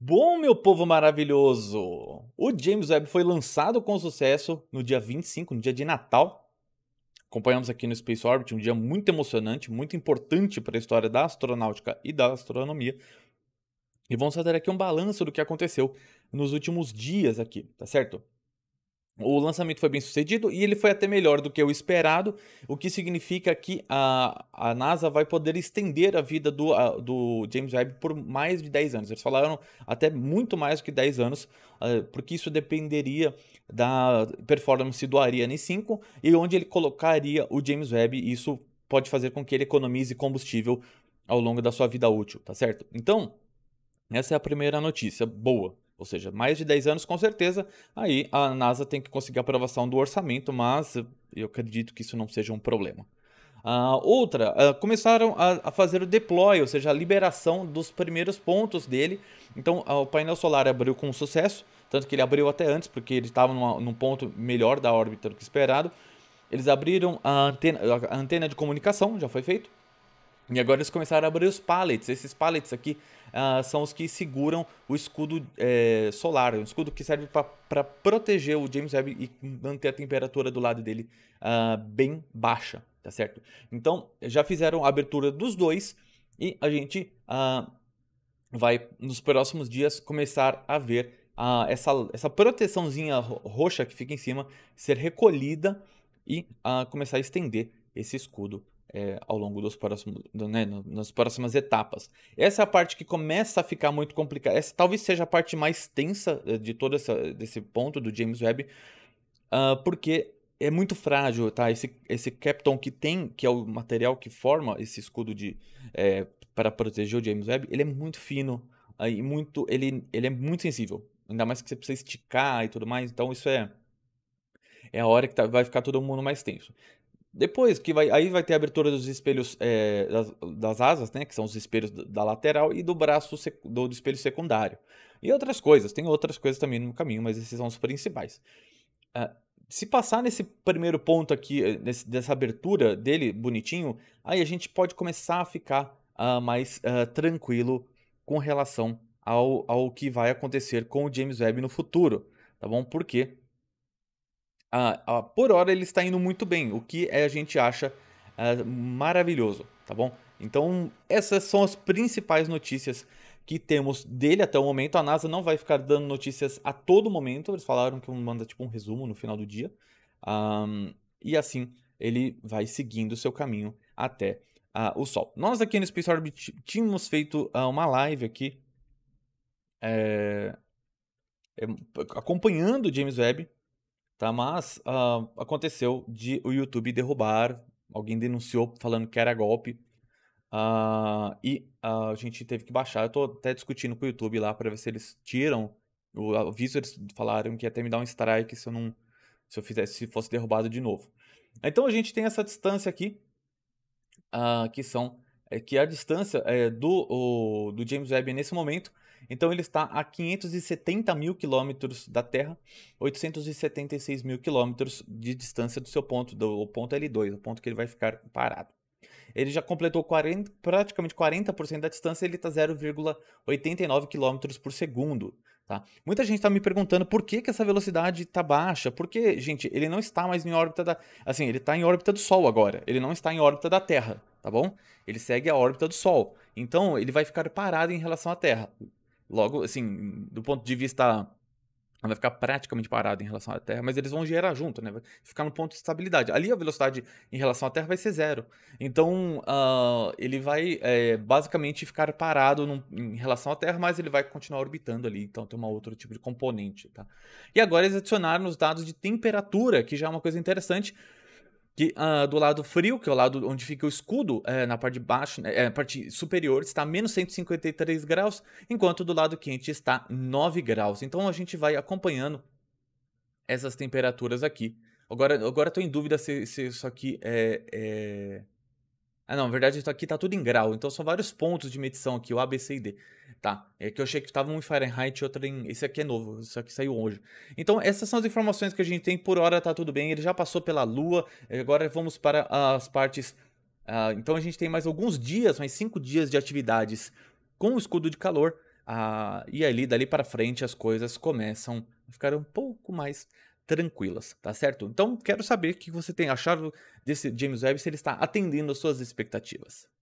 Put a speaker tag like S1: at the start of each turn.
S1: Bom, meu povo maravilhoso! O James Webb foi lançado com sucesso no dia 25, no dia de Natal. Acompanhamos aqui no Space Orbit, um dia muito emocionante, muito importante para a história da astronáutica e da astronomia. E vamos fazer aqui um balanço do que aconteceu nos últimos dias aqui, tá certo? O lançamento foi bem sucedido e ele foi até melhor do que o esperado, o que significa que a, a NASA vai poder estender a vida do, a, do James Webb por mais de 10 anos. Eles falaram até muito mais do que 10 anos, ah, porque isso dependeria da performance do Ariane 5 e onde ele colocaria o James Webb. E isso pode fazer com que ele economize combustível ao longo da sua vida útil, tá certo? Então, essa é a primeira notícia boa. Ou seja, mais de 10 anos, com certeza, aí a NASA tem que conseguir a aprovação do orçamento, mas eu acredito que isso não seja um problema. Uh, outra, uh, começaram a, a, fazer o deploy, ou seja, a liberação dos primeiros pontos dele. Então, uh, o painel solar abriu com sucesso, tanto que ele abriu até antes, porque ele estava num ponto melhor da órbita do que esperado. Eles abriram a antena, a antena de comunicação, já foi feito. E agora eles começaram a abrir os pallets. Esses pallets aqui uh, são os que seguram o escudo é, solar, um escudo que serve para proteger o James Webb e manter a temperatura do lado dele uh, bem baixa, tá certo? Então já fizeram a abertura dos dois e a gente uh, vai nos próximos dias começar a ver essa, essa proteçãozinha roxa que fica em cima ser recolhida e começar a estender esse escudo é, ao longo dos próximos, né, nas próximas etapas. Essa é a parte que começa a ficar muito complicada. Essa talvez seja a parte mais tensa eh, de todo essa, desse ponto do James Webb, uh, porque é muito frágil, tá? Esse, esse Capton que tem, que é o material que forma esse escudo de é, para proteger o James Webb, ele é muito fino uh, e muito, ele, ele é muito sensível. Ainda mais que você precisa esticar e tudo mais. Então isso é é a hora que tá, vai ficar todo mundo mais tenso. Depois, que vai, aí vai ter a abertura dos espelhos é, das, das, asas, né? Que são os espelhos da lateral e do braço do, do espelho secundário. E outras coisas, tem outras coisas também no caminho, mas esses são os principais. Uh, se passar nesse primeiro ponto aqui, eh, nesse, dessa abertura dele bonitinho, aí a gente pode começar a ficar uh, mais uh, tranquilo com relação ao, ao que vai acontecer com o James Webb no futuro, tá bom? Por quê? Ah, por hora ele está indo muito bem, o que a gente acha ah, maravilhoso, tá bom? Então, essas são as principais notícias que temos dele até o momento. A NASA não vai ficar dando notícias a todo momento. Eles falaram que manda tipo um resumo no final do dia. Um, e assim ele vai seguindo o seu caminho até uh, o Sol. Nós aqui no Space Orbit tínhamos feito uh, uma live aqui é, é, acompanhando James Webb tá? Mas uh, aconteceu de o YouTube derrubar, alguém denunciou falando que era golpe. Uh, e uh, a gente teve que baixar. Eu tô até discutindo com o YouTube lá para ver se eles tiram o aviso. Eles falaram que ia até me dar um strike se eu não, se eu fizesse, se fosse derrubado de novo. Então a gente tem essa distância aqui, ah, que são eh, é, que a distância é, do o, do James Webb nesse momento então ele está a 570 mil quilômetros da Terra, 876 mil quilômetros de distância do seu ponto, do ponto L2, o ponto que ele vai ficar parado. Ele já completou 40, praticamente 40% da distância, ele está 0,89 km por segundo. Tá? Muita gente está me perguntando por que, que essa velocidade está baixa, porque, gente, ele não está mais em órbita da. Assim, ele está em órbita do Sol agora, ele não está em órbita da Terra, tá bom? Ele segue a órbita do Sol. Então, ele vai ficar parado em relação à Terra. Logo, assim, do ponto de vista vai ficar praticamente parado em relação à Terra, mas eles vão gerar junto, né? Vai ficar no ponto de estabilidade. Ali a velocidade em relação à Terra vai ser zero. Então uh, ele vai é, basicamente ficar parado num, em relação à Terra, mas ele vai continuar orbitando ali. Então tem um outro tipo de componente, tá? E agora eles adicionaram os dados de temperatura, que já é uma coisa interessante, que uh, do lado frio, que é o lado onde fica o escudo, é, na parte de baixo, né, é, parte superior, está a menos 153 graus, enquanto do lado quente está 9 graus. Então a gente vai acompanhando essas temperaturas aqui. Agora, agora estou em dúvida se, se isso aqui é, é... Ah, não, na verdade isso aqui está tudo em grau, então são vários pontos de medição aqui, o A, B, C e D. Tá. É que eu achei que tava um em Fahrenheit e outro em. Esse aqui é novo, isso aqui saiu hoje. Então, essas são as informações que a gente tem. Por hora tá tudo bem. Ele já passou pela Lua. Agora vamos para as partes. Uh, então, a gente tem mais alguns dias, mais cinco dias de atividades com o escudo de calor. Uh, e ali, dali para frente, as coisas começam a ficar um pouco mais tranquilas, tá certo? Então, quero saber o que você tem achado desse James Webb, se ele está atendendo às suas expectativas.